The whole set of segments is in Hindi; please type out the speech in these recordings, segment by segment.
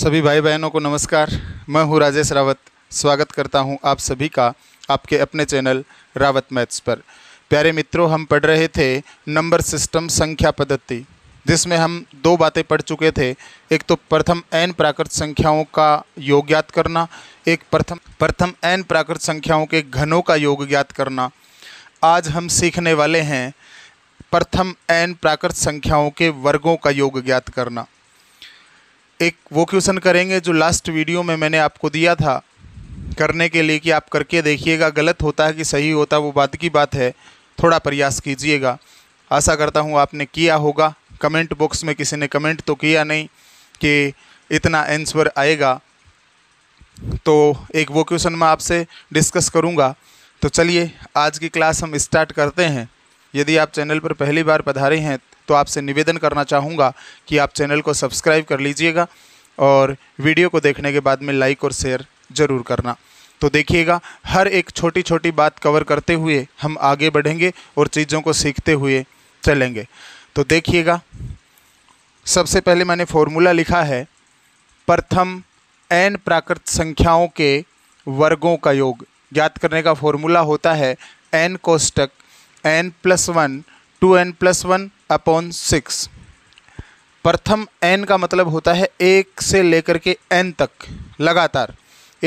सभी भाई बहनों को नमस्कार मैं हूं राजेश रावत स्वागत करता हूं आप सभी का आपके अपने चैनल रावत मैथ्स पर प्यारे मित्रों हम पढ़ रहे थे नंबर सिस्टम संख्या पद्धति जिसमें हम दो बातें पढ़ चुके थे एक तो प्रथम एन प्राकृत संख्याओं का योग ज्ञात करना एक प्रथम प्रथम एन प्राकृत संख्याओं के घनों का योग ज्ञात करना आज हम सीखने वाले हैं प्रथम एन प्राकृत संख्याओं के वर्गों का योग ज्ञात करना एक वो क्वेश्चन करेंगे जो लास्ट वीडियो में मैंने आपको दिया था करने के लिए कि आप करके देखिएगा गलत होता है कि सही होता है वो बात की बात है थोड़ा प्रयास कीजिएगा आशा करता हूँ आपने किया होगा कमेंट बॉक्स में किसी ने कमेंट तो किया नहीं कि इतना आंसर आएगा तो एक वो क्वेश्चन मैं आपसे डिस्कस करूँगा तो चलिए आज की क्लास हम स्टार्ट करते हैं यदि आप चैनल पर पहली बार पधारे हैं तो आपसे निवेदन करना चाहूँगा कि आप चैनल को सब्सक्राइब कर लीजिएगा और वीडियो को देखने के बाद में लाइक और शेयर ज़रूर करना तो देखिएगा हर एक छोटी छोटी बात कवर करते हुए हम आगे बढ़ेंगे और चीज़ों को सीखते हुए चलेंगे तो देखिएगा सबसे पहले मैंने फॉर्मूला लिखा है प्रथम एन प्राकृत संख्याओं के वर्गों का योग ज्ञात करने का फॉर्मूला होता है एन कोष्टक N plus one two N plus one upon six प्रथम एन का मतलब होता है एक से लेकर के एन तक लगातार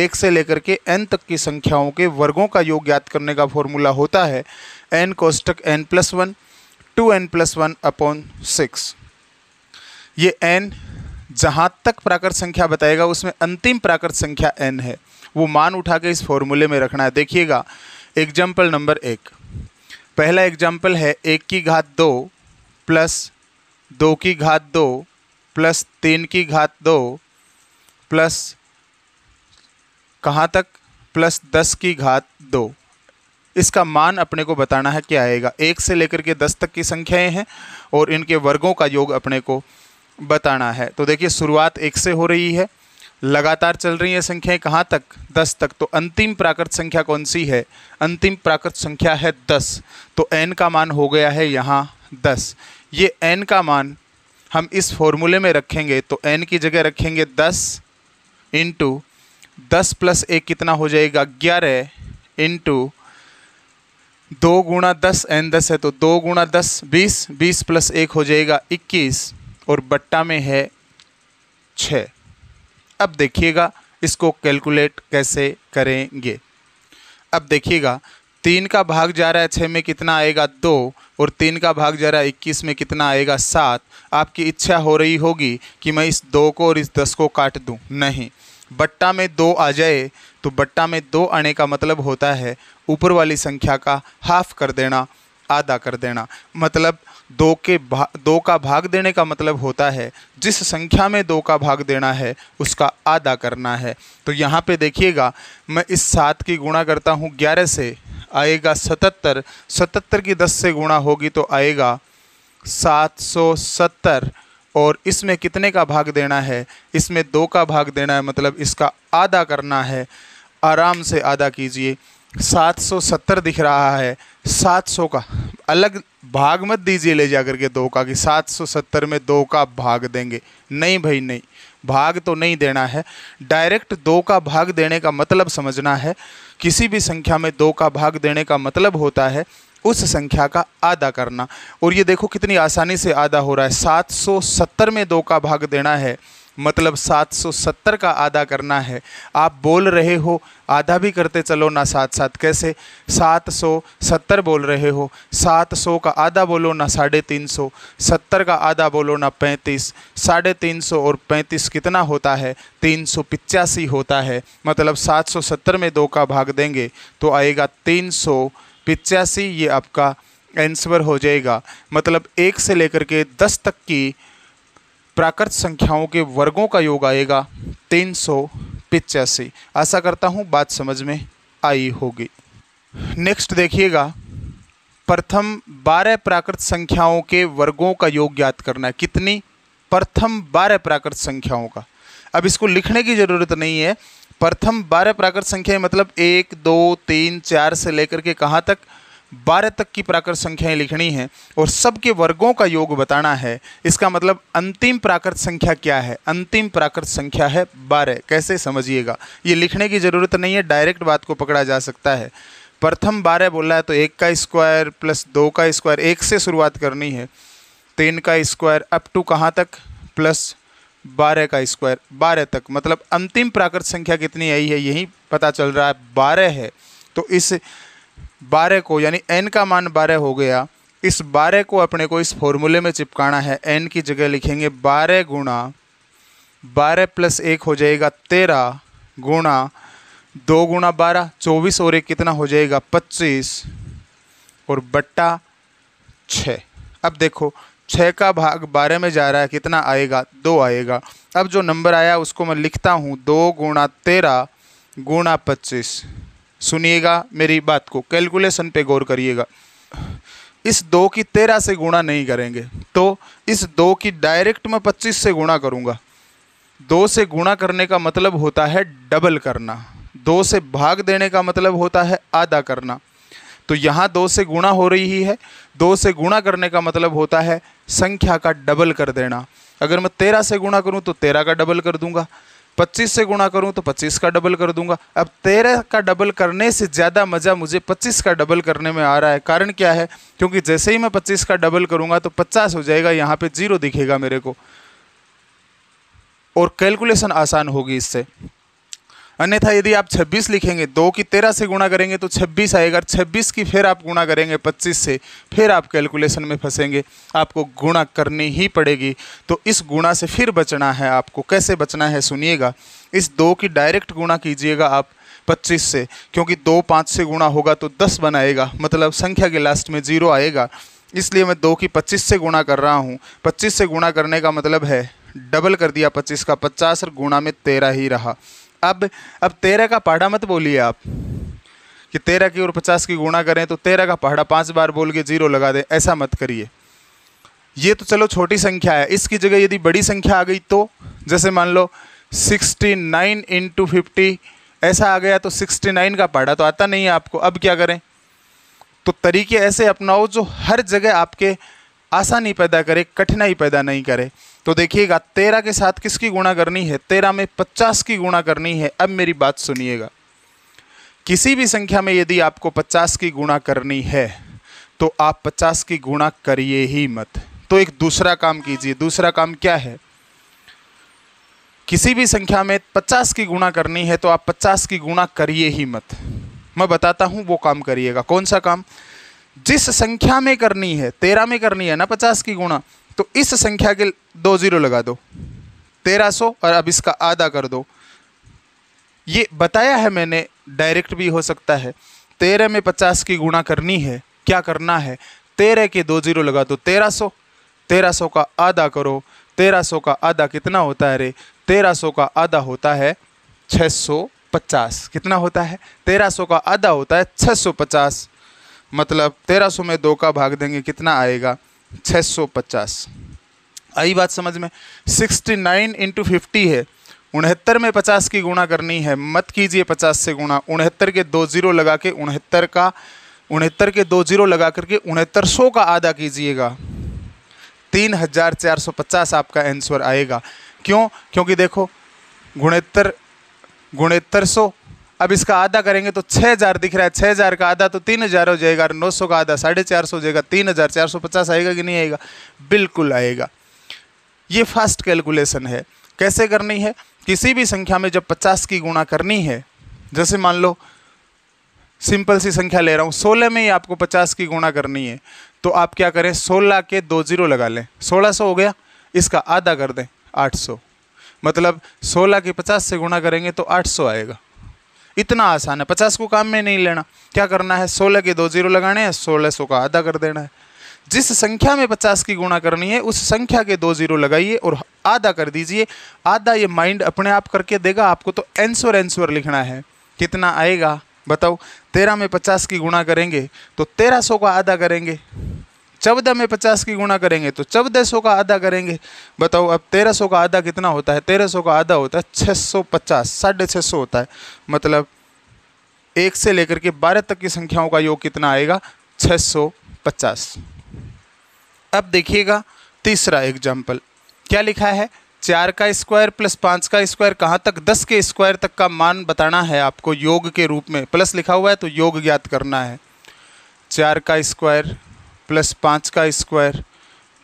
एक से लेकर के एन तक की संख्याओं के वर्गों का योग ज्ञात करने का फॉर्मूला होता है एन कोष्टक N plus one two N plus one upon six ये एन जहाँ तक प्राकृत संख्या बताएगा उसमें अंतिम प्राकृत संख्या एन है वो मान उठा के इस फॉर्मूले में रखना है देखिएगा एग्जाम्पल नंबर एक पहला एग्जाम्पल है एक की घात दो प्लस दो की घात दो प्लस तीन की घात दो प्लस कहाँ तक प्लस दस की घात दो इसका मान अपने को बताना है क्या आएगा एक से लेकर के दस तक की संख्याएं हैं और इनके वर्गों का योग अपने को बताना है तो देखिए शुरुआत एक से हो रही है लगातार चल रही हैं संख्याएं कहाँ तक दस तक तो अंतिम प्राकृत संख्या कौन सी है अंतिम प्राकृत संख्या है दस तो एन का मान हो गया है यहाँ दस ये एन का मान हम इस फॉर्मूले में रखेंगे तो एन की जगह रखेंगे दस इंटू दस प्लस एक कितना हो जाएगा ग्यारह इंटू दो गुणा दस एन दस है तो दो गुणा दस बीस बीस प्लस एक हो जाएगा इक्कीस और बट्टा में है छः अब देखिएगा इसको कैलकुलेट कैसे करेंगे अब देखिएगा तीन का भाग जा रहा है छः में कितना आएगा दो और तीन का भाग जा रहा है इक्कीस में कितना आएगा सात आपकी इच्छा हो रही होगी कि मैं इस दो को और इस दस को काट दूं नहीं बट्टा में दो आ जाए तो बट्टा में दो आने का मतलब होता है ऊपर वाली संख्या का हाफ कर देना आधा कर देना मतलब दो के भा दो का भाग देने का मतलब होता है जिस संख्या में दो का भाग देना है उसका आधा करना है तो यहाँ पे देखिएगा मैं इस सात की गुणा करता हूँ ग्यारह से आएगा सतहत्तर सतहत्तर की दस से गुणा होगी तो आएगा सात सौ सत्तर और इसमें कितने का भाग देना है इसमें दो का भाग देना है मतलब इसका आधा करना है आराम से आधा कीजिए 770 दिख रहा है 700 का अलग भाग मत दीजिए ले जाकर के दो का कि 770 में दो का भाग देंगे नहीं भाई नहीं भाग तो नहीं देना है डायरेक्ट दो का भाग देने का मतलब समझना है किसी भी संख्या में दो का भाग देने का मतलब होता है उस संख्या का आधा करना और ये देखो कितनी आसानी से आधा हो रहा है 770 में दो का भाग देना है मतलब 770 का आधा करना है आप बोल रहे हो आधा भी करते चलो ना साथ साथ कैसे 770 बोल रहे हो 700 का आधा बोलो ना साढ़े तीन सौ सत्तर का आधा बोलो ना पैंतीस साढ़े तीन सौ और पैंतीस कितना होता है तीन सौ पिचासी होता है मतलब 770 में दो का भाग देंगे तो आएगा तीन सौ पिचासी ये आपका आंसर हो जाएगा मतलब एक से लेकर के दस तक की प्राकृत संख्याओं के वर्गों का योग आएगा तीन सौ पिचासी आशा करता हूँ बात समझ में आई होगी नेक्स्ट देखिएगा प्रथम बारह प्राकृत संख्याओं के वर्गों का योग ज्ञात करना है कितनी प्रथम बारह प्राकृत संख्याओं का अब इसको लिखने की ज़रूरत नहीं है प्रथम बारह प्राकृत संख्याएं मतलब एक दो तीन चार से लेकर के कहाँ तक बारह तक की प्राकृत संख्याएं लिखनी हैं और सबके वर्गों का योग बताना है इसका मतलब अंतिम प्राकृत संख्या क्या है अंतिम प्राकृत संख्या है बारह कैसे समझिएगा ये लिखने की ज़रूरत नहीं है डायरेक्ट बात को पकड़ा जा सकता है प्रथम बारह बोला है तो एक का स्क्वायर प्लस दो का स्क्वायर एक से शुरुआत करनी है तीन का स्क्वायर अप टू कहाँ तक प्लस बारह का स्क्वायर बारह तक मतलब अंतिम प्राकृत संख्या कितनी आई है यही पता चल रहा है बारह है तो इस बारह को यानी एन का मान बारह हो गया इस बारह को अपने को इस फॉर्मूले में चिपकाना है एन की जगह लिखेंगे बारह गुणा बारह प्लस एक हो जाएगा तेरह गुणा दो गुणा बारह चौबीस और एक कितना हो जाएगा पच्चीस और बट्टा छः अब देखो छः का भाग बारह में जा रहा है कितना आएगा दो आएगा अब जो नंबर आया उसको मैं लिखता हूँ दो गुणा तेरह गुणा पच्चीस सुनिएगा मेरी बात को कैलकुलेशन पे गौर करिएगा इस दो की तेरह से गुणा नहीं करेंगे तो इस दो की डायरेक्ट मैं पच्चीस से गुणा करूँगा दो से गुणा करने का मतलब होता है डबल करना दो से भाग देने का मतलब होता है आधा करना तो यहाँ दो से गुणा हो रही है दो से गुणा करने का मतलब होता है संख्या का डबल कर देना अगर मैं तेरह से गुणा करूँ तो तेरह का डबल कर दूंगा 25 से गुणा करूं तो 25 का डबल कर दूंगा अब 13 का डबल करने से ज़्यादा मज़ा मुझे 25 का डबल करने में आ रहा है कारण क्या है क्योंकि जैसे ही मैं 25 का डबल करूंगा तो 50 हो जाएगा यहाँ पे जीरो दिखेगा मेरे को और कैलकुलेशन आसान होगी इससे अन्यथा यदि आप 26 लिखेंगे दो की तेरह से गुणा करेंगे तो 26 आएगा 26 की फिर आप गुणा करेंगे 25 से फिर आप कैलकुलेशन में फंसेंगे आपको गुणा करनी ही पड़ेगी तो इस गुणा से फिर बचना है आपको कैसे बचना है सुनिएगा इस दो की डायरेक्ट गुणा कीजिएगा आप पच्चीस से क्योंकि दो पाँच से गुणा होगा तो दस बनाएगा मतलब संख्या के लास्ट में जीरो आएगा इसलिए मैं दो की पच्चीस से गुणा कर रहा हूँ पच्चीस से गुणा करने का मतलब है डबल कर दिया पच्चीस का पचास और गुणा में तेरह ही रहा अब अब तेरह का पहाड़ा मत बोलिए आप कि तेरह की और पचास की गुणा करें तो तेरह का पहाड़ा पाँच बार बोल के जीरो लगा दें ऐसा मत करिए ये तो चलो छोटी संख्या है इसकी जगह यदि बड़ी संख्या आ गई तो जैसे मान लो सिक्सटी नाइन इंटू फिफ्टी ऐसा आ गया तो सिक्सटी नाइन का पहाड़ा तो आता नहीं है आपको अब क्या करें तो तरीके ऐसे अपनाओ जो हर जगह आपके आसानी पैदा करे कठिनाई पैदा नहीं करे तो देखिएगा तेरह के साथ किसकी गुणा करनी है तेरह में पचास की गुणा करनी है अब मेरी बात सुनिएगा किसी भी संख्या में यदि आपको पचास की गुणा करनी है तो आप पचास की गुणा करिए ही मत तो एक दूसरा काम कीजिए दूसरा काम क्या है किसी भी संख्या में पचास की गुणा करनी है तो आप पचास की गुणा करिए ही मत मैं बताता हूँ वो काम करिएगा कौन सा काम जिस संख्या में करनी है तेरह में करनी है ना पचास की गुणा तो इस संख्या के दो ज़ीरो लगा दो तेरह सौ और अब इसका आधा कर दो ये बताया है मैंने डायरेक्ट भी हो सकता है तेरह में पचास की गुणा करनी है क्या करना है तेरह के दो ज़ीरो लगा दो तेरह सौ तेरह सौ का आधा करो तेरह सौ का आधा कितना होता है रे तेरह सौ का आधा होता है छः सौ पचास कितना होता है तेरह सौ का आधा होता है छः सौ पचास मतलब तेरह सौ में दो का भाग देंगे कितना आएगा छः सौ पचास आई बात समझ में सिक्सटी नाइन इंटू फिफ्टी है उनहत्तर में पचास की गुणा करनी है मत कीजिए पचास से गुणा उनहत्तर के दो जीरो लगा के उनहत्तर का उनहत्तर के दो जीरो लगा करके उनहत्तर सौ का आधा कीजिएगा तीन हज़ार चार सौ पचास आपका आंसर आएगा क्यों क्योंकि देखो गुणहत्तर गुणहत्तर सौ अब इसका आधा करेंगे तो छः हज़ार दिख रहा है छः हज़ार का आधा तो तीन हज़ार हो जाएगा नौ सौ का आधा साढ़े चार सौ हो जाएगा तीन हज़ार चार सौ पचास आएगा कि नहीं आएगा बिल्कुल आएगा ये फास्ट कैलकुलेशन है कैसे करनी है किसी भी संख्या में जब पचास की गुणा करनी है जैसे मान लो सिंपल सी संख्या ले रहा हूँ सोलह में ही आपको पचास की गुणा करनी है तो आप क्या करें सोलह के दो जीरो लगा लें सोलह सौ हो गया इसका आधा कर दें आठ सौ मतलब सोलह की पचास से गुणा करेंगे तो आठ सौ आएगा इतना आसान है पचास को काम में नहीं लेना क्या करना है सोलह के दो जीरो लगाने हैं सोलह सौ का आधा कर देना है जिस संख्या में पचास की गुणा करनी है उस संख्या के दो जीरो लगाइए और आधा कर दीजिए आधा ये माइंड अपने आप करके देगा आपको तो एंसर एंसर लिखना है कितना आएगा बताओ तेरह में पचास की गुणा करेंगे तो तेरह सौ का आधा करेंगे चौदह में पचास की गुणा करेंगे तो चौदह सौ का आधा करेंगे बताओ अब तेरह सौ का आधा कितना होता है तेरह सौ का आधा होता है छः सौ पचास साढ़े छः सौ होता है मतलब एक से लेकर के बारह तक की संख्याओं का योग कितना आएगा छः सौ पचास अब देखिएगा तीसरा एग्जाम्पल क्या लिखा है चार का स्क्वायर प्लस पाँच का स्क्वायर कहाँ तक दस के स्क्वायर तक का मान बताना है आपको योग के रूप में प्लस लिखा हुआ है तो योग ज्ञात करना है चार का स्क्वायर प्लस पाँच का स्क्वायर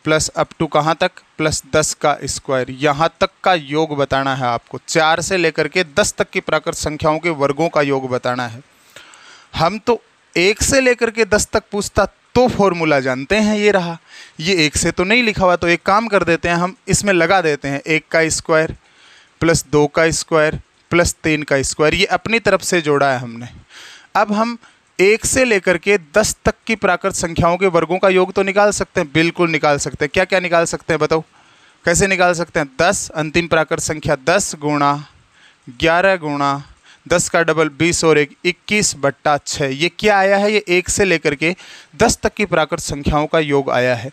प्लस अप टू कहाँ तक प्लस दस का स्क्वायर यहाँ तक का योग बताना है आपको चार से लेकर के दस तक की प्राकृत संख्याओं के वर्गों का योग बताना है हम तो एक से लेकर के दस तक पूछता तो फॉर्मूला जानते हैं ये रहा ये एक से तो नहीं लिखा हुआ तो एक काम कर देते हैं हम इसमें लगा देते हैं एक का स्क्वायर प्लस दो का स्क्वायर प्लस तीन का स्क्वायर ये अपनी तरफ से जोड़ा है हमने अब हम एक से लेकर के दस तक की प्राकृत संख्याओं के वर्गों का योग तो निकाल सकते हैं बिल्कुल निकाल सकते हैं क्या क्या निकाल सकते हैं बताओ कैसे निकाल सकते हैं दस अंतिम प्राकृत संख्या दस गुणा ग्यारह गुणा दस का डबल बीस और एक इक्कीस बट्टा छः ये क्या आया है ये एक से लेकर के दस तक की प्राकृत संख्याओं का योग आया है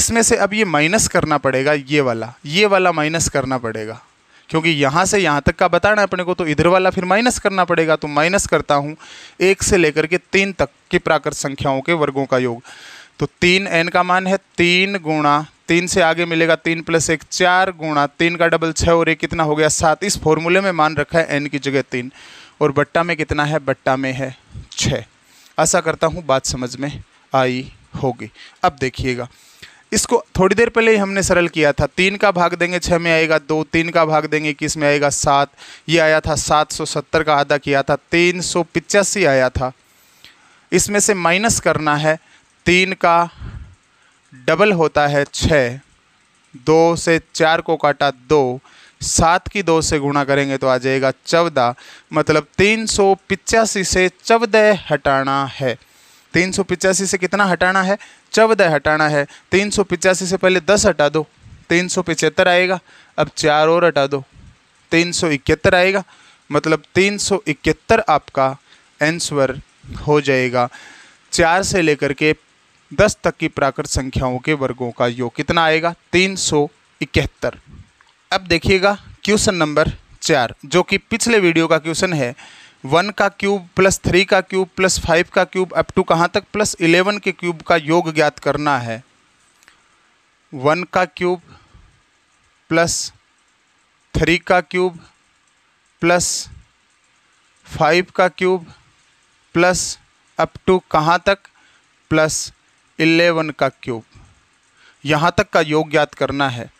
इसमें से अब ये माइनस करना पड़ेगा ये वाला ये वाला माइनस करना पड़ेगा क्योंकि यहाँ से यहाँ तक का बताना है अपने को तो इधर वाला फिर माइनस करना पड़ेगा तो माइनस करता हूँ एक से लेकर के तीन तक की प्राकृत संख्याओं के वर्गों का योग तो तीन एन का मान है तीन गुणा तीन से आगे मिलेगा तीन प्लस एक चार गुणा तीन का डबल छः और एक कितना हो गया सात इस फॉर्मूले में मान रखा है एन की जगह तीन और बट्टा में कितना है बट्टा में है छः ऐसा करता हूँ बात समझ में आई होगी अब देखिएगा इसको थोड़ी देर पहले ही हमने सरल किया था तीन का भाग देंगे छः में आएगा दो तीन का भाग देंगे इक्कीस में आएगा सात ये आया था सात सौ सत्तर का आधा किया था तीन सौ पिचासी आया था इसमें से माइनस करना है तीन का डबल होता है छः दो से चार को काटा दो सात की दो से गुणा करेंगे तो आ जाएगा चौदह मतलब तीन सौ पिचासी से चौदह हटाना है तीन सौ पिचासी से कितना हटाना है चौदह हटाना है तीन सौ पिचासी से पहले दस हटा दो तीन सौ पिचहत्तर आएगा अब चार और हटा दो तीन सौ इकहत्तर आएगा मतलब तीन सौ इकहत्तर आपका एंसवर हो जाएगा चार से लेकर के दस तक की प्राकृत संख्याओं के वर्गों का योग कितना आएगा तीन सौ इकहत्तर अब देखिएगा क्वेश्चन नंबर चार जो कि पिछले वीडियो का क्वेश्चन है वन का क्यूब प्लस थ्री का क्यूब प्लस फाइव का क्यूब अप टू कहाँ तक प्लस इलेवन के क्यूब का योग ज्ञात करना है वन का क्यूब प्लस थ्री का क्यूब प्लस फाइव का क्यूब प्लस अप टू कहाँ तक प्लस इलेवन का क्यूब यहाँ तक का योग ज्ञात करना है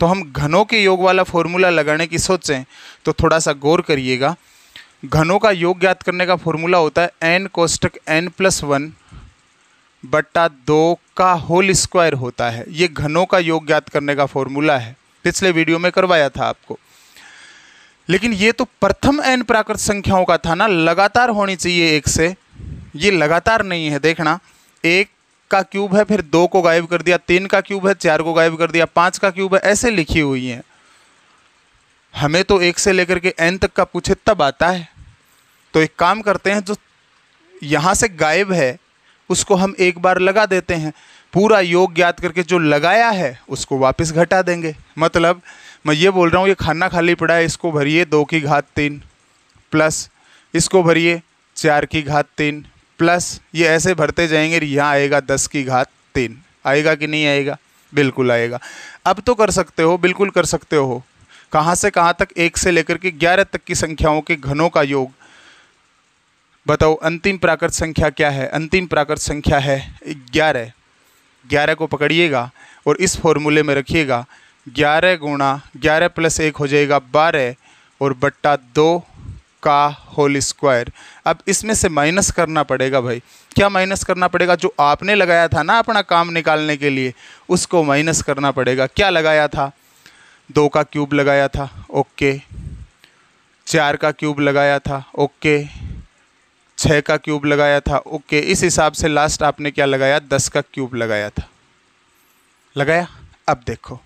तो हम घनों के योग वाला फॉर्मूला लगाने की सोचें तो थोड़ा सा गौर करिएगा घनों का योग ज्ञात करने का फॉर्मूला होता है एन कोष्टक एन प्लस वन बट्टा दो का होल स्क्वायर होता है ये घनों का योग ज्ञात करने का फॉर्मूला है पिछले वीडियो में करवाया था आपको लेकिन ये तो प्रथम एन प्राकृत संख्याओं का था ना लगातार होनी चाहिए एक से ये लगातार नहीं है देखना एक का क्यूब है फिर दो को गायब कर दिया तीन का क्यूब है चार को गायब कर दिया पाँच का क्यूब है ऐसे लिखी हुई है हमें तो एक से लेकर के एन तक का पूछे तब आता है तो एक काम करते हैं जो यहाँ से गायब है उसको हम एक बार लगा देते हैं पूरा योग ज्ञात करके जो लगाया है उसको वापस घटा देंगे मतलब मैं ये बोल रहा हूँ ये खाना खाली पड़ा है इसको भरिए दो की घात तीन प्लस इसको भरिए चार की घात तीन प्लस ये ऐसे भरते जाएंगे यहाँ आएगा दस की घात तीन आएगा कि नहीं आएगा बिल्कुल आएगा अब तो कर सकते हो बिल्कुल कर सकते हो कहाँ से कहाँ तक एक से लेकर के ग्यारह तक की संख्याओं के घनों का योग बताओ अंतिम प्राकृत संख्या क्या है अंतिम प्राकृत संख्या है ग्यारह ग्यारह को पकड़िएगा और इस फॉर्मूले में रखिएगा ग्यारह गुणा ग्यारह प्लस एक हो जाएगा बारह और बट्टा दो का होल स्क्वायर अब इसमें से माइनस करना पड़ेगा भाई क्या माइनस करना पड़ेगा जो आपने लगाया था ना अपना काम निकालने के लिए उसको माइनस करना पड़ेगा क्या लगाया था दो का क्यूब लगाया था ओके चार का क्यूब लगाया था ओके छः का क्यूब लगाया था ओके इस हिसाब से लास्ट आपने क्या लगाया दस का क्यूब लगाया था लगाया अब देखो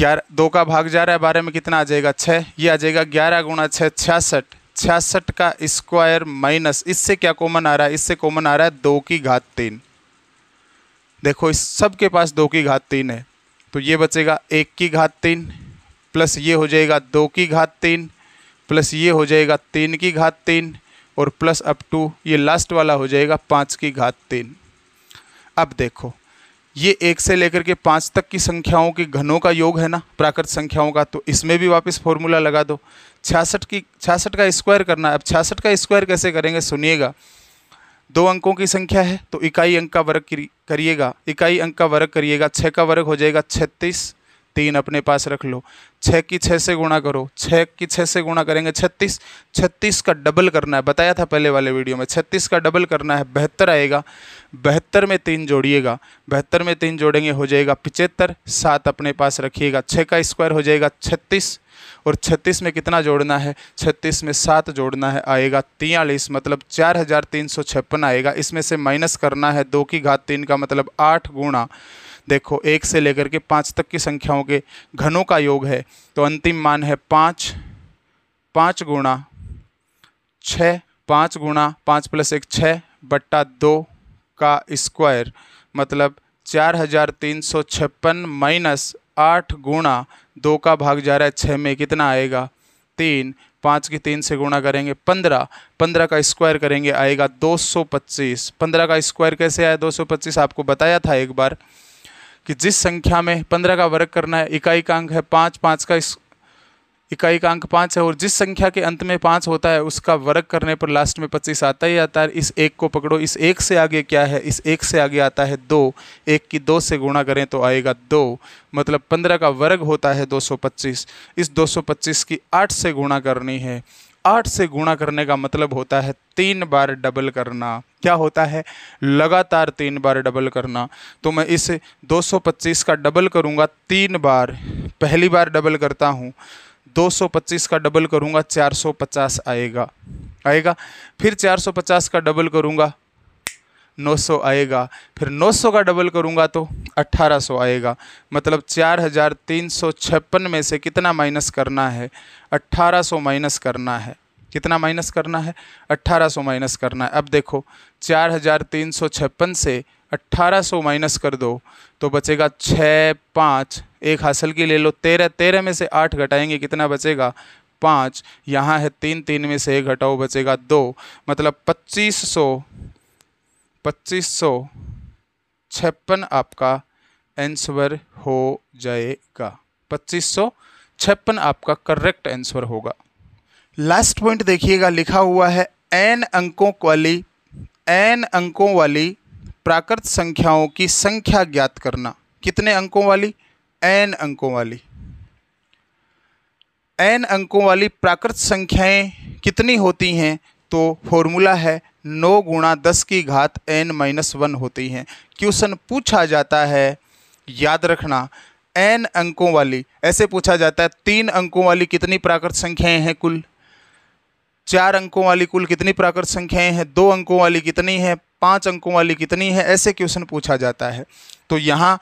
ग्यारह दो का भाग जा रहा है बारह में कितना आ जाएगा छः ये आ जाएगा ग्यारह गुणा छः छियासठ छियासठ का स्क्वायर माइनस इससे क्या कॉमन आ रहा है इससे कॉमन आ रहा है दो की घात तीन देखो इस सब के पास दो की घात तीन है तो ये बचेगा एक की घात तीन प्लस ये हो जाएगा दो की घात तीन प्लस ये हो जाएगा तीन की घात तीन और प्लस अप टू ये लास्ट वाला हो जाएगा पाँच की घात तीन अब देखो ये एक से लेकर के पाँच तक की संख्याओं के घनों का योग है ना प्राकृत संख्याओं का तो इसमें भी वापस फॉर्मूला लगा दो छियासठ की छियासठ का स्क्वायर करना है अब छियासठ का स्क्वायर कैसे करेंगे सुनिएगा दो अंकों की संख्या है तो इकाई अंक का वर्ग करिएगा इकाई अंक का वर्ग करिएगा छः का वर्ग हो जाएगा छत्तीस तीन अपने पास रख लो छः की छः से गुणा करो छः की छः से गुणा करेंगे छत्तीस छत्तीस का डबल करना है बताया था पहले वाले वीडियो में छत्तीस का डबल करना है बेहतर आएगा बेहतर में तीन जोड़िएगा बेहतर में तीन जोड़ेंगे हो जाएगा पिचहत्तर सात अपने पास रखिएगा छः का स्क्वायर हो जाएगा छत्तीस और छत्तीस में कितना जोड़ना है छत्तीस में सात जोड़ना है आएगा तियालीस मतलब चार हज़ार तीन सौ छप्पन आएगा इसमें से माइनस करना है दो की घात तीन का मतलब आठ गुणा देखो एक से लेकर के पाँच तक की संख्याओं के घनों का योग है तो अंतिम मान है पाँच पाँच गुणा छः पाँच गुणा पाँच प्लस एक छः बट्टा दो का स्क्वायर मतलब चार हज़ार तीन सौ छप्पन माइनस आठ गुणा दो का भाग जा रहा है छः में कितना आएगा तीन पाँच की तीन से गुणा करेंगे पंद्रह पंद्रह का स्क्वायर करेंगे आएगा दो सौ पच्चीस पंद्रह का स्क्वायर कैसे आया दो सौ पच्चीस आपको बताया था एक बार कि जिस संख्या में पंद्रह का वर्ग करना है इकाई का अंक है पाँच पाँच का इस इकाई का अंक पाँच है और जिस संख्या के अंत में पाँच होता है उसका वर्ग करने पर लास्ट में पच्चीस आता ही आता है इस एक को पकड़ो इस एक से आगे क्या है इस एक से आगे आता है दो एक की दो से गुणा करें तो आएगा दो मतलब पंद्रह का वर्ग होता है दो सौ पच्चीस इस दो सौ पच्चीस की आठ से गुणा करनी है आठ से गुणा करने का मतलब होता है तीन बार डबल करना क्या होता है लगातार तीन बार डबल करना तो मैं इस 225 का डबल करूंगा तीन बार पहली बार डबल करता हूं 225 का डबल करूंगा 450 आएगा आएगा फिर 450 का डबल करूंगा 900 आएगा फिर 900 का डबल करूँगा तो 1800 आएगा मतलब चार हज़ार तीन सौ छप्पन में से कितना माइनस करना है 1800 माइनस करना है कितना माइनस करना है 1800 माइनस करना है अब देखो चार हज़ार तीन सौ छप्पन से 1800 माइनस कर दो तो बचेगा छः पाँच एक हासिल की ले लो तेरह तेरह में से आठ घटाएंगे कितना बचेगा पाँच यहाँ है तीन तीन में से एक घटाओ बचेगा दो मतलब पच्चीस सौ पच्चीस सौ छप्पन आपका आंसर हो जाएगा पच्चीस सौ छप्पन आपका करेक्ट आंसर होगा लास्ट पॉइंट देखिएगा लिखा हुआ है एन अंकों वाली एन अंकों वाली प्राकृत संख्याओं की संख्या ज्ञात करना कितने अंकों वाली एन अंकों वाली एन अंकों वाली प्राकृत संख्याएं कितनी होती हैं तो फॉर्मूला है नौ गुणा दस की घात एन माइनस वन होती है क्वेश्चन पूछा जाता है याद रखना एन अंकों वाली ऐसे पूछा जाता है तीन अंकों वाली कितनी प्राकृत संख्याएं हैं कुल चार अंकों वाली कुल कितनी प्राकृत संख्याएं हैं दो अंकों वाली कितनी है पांच अंकों वाली कितनी है ऐसे क्वेश्चन पूछा जाता है तो यहाँ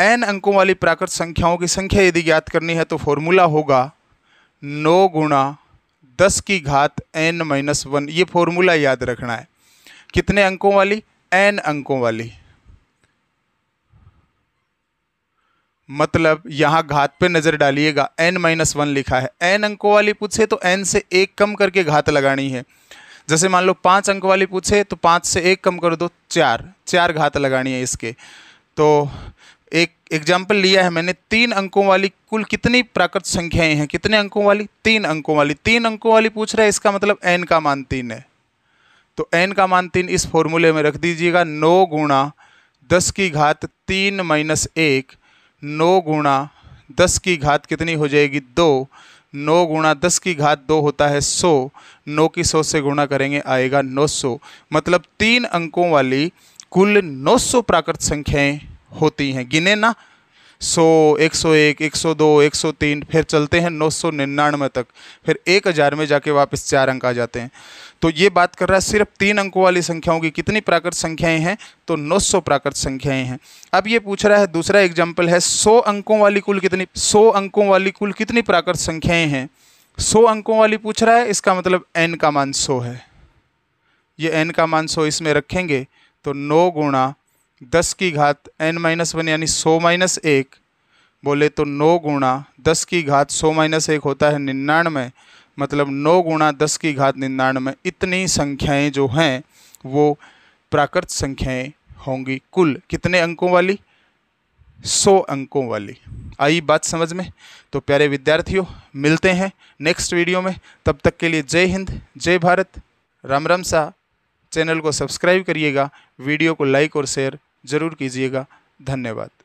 एन अंकों वाली प्राकृत संख्याओं की संख्या यदि ज्ञात करनी है तो फॉर्मूला होगा नौ गुणा दस की घात एन माइनस वन ये फॉर्मूला याद रखना है कितने अंकों वाली एन अंकों वाली मतलब यहाँ घात पे नज़र डालिएगा एन माइनस वन लिखा है एन अंकों वाली पूछे तो एन से एक कम करके घात लगानी है जैसे मान लो पाँच अंक वाली पूछे तो पाँच से एक कम कर दो चार चार घात लगानी है इसके तो एग्जाम्पल लिया है मैंने तीन अंकों वाली कुल कितनी प्राकृत संख्याएं हैं कितने अंकों वाली तीन अंकों वाली तीन अंकों वाली पूछ रहा है इसका मतलब एन का मान तीन है तो एन का मान तीन इस फॉर्मूले में रख दीजिएगा नौ गुणा दस की घात तीन माइनस एक नौ गुणा दस की घात कितनी हो जाएगी दो नौ गुणा दस की घात दो होता है सौ नौ की सौ से गुणा करेंगे आएगा नौ सौ मतलब तीन अंकों वाली कुल नौ सौ प्राकृत संख्याएँ होती हैं गिने ना सौ एक सौ एक एक सौ दो एक सौ तीन फिर चलते हैं नौ सौ निन्यानवे तक फिर एक हज़ार में जाके वापस चार अंक आ जाते हैं तो ये बात कर रहा है सिर्फ तीन अंकों वाली संख्याओं की कितनी प्राकृत संख्याएं हैं तो नौ सौ प्राकृत संख्याएं हैं अब ये पूछ रहा है दूसरा एग्जाम्पल है सौ अंकों वाली कुल कितनी सौ अंकों वाली कुल कितनी प्राकृत संख्याएँ हैं सौ अंकों वाली पूछ रहा है इसका मतलब एन का मान सौ है ये एन का मान सौ इसमें रखेंगे तो नौ गुणा दस की घात एन माइनस वन यानी सौ माइनस एक बोले तो नौ गुणा दस की घात सौ माइनस एक होता है निन्यानवे मतलब नौ गुणा दस की घात निन्यानवे इतनी संख्याएं जो हैं वो प्राकृत संख्याएं होंगी कुल कितने अंकों वाली सौ अंकों वाली आई बात समझ में तो प्यारे विद्यार्थियों मिलते हैं नेक्स्ट वीडियो में तब तक के लिए जय हिंद जय भारत राम राम सा चैनल को सब्सक्राइब करिएगा वीडियो को लाइक और शेयर ज़रूर कीजिएगा धन्यवाद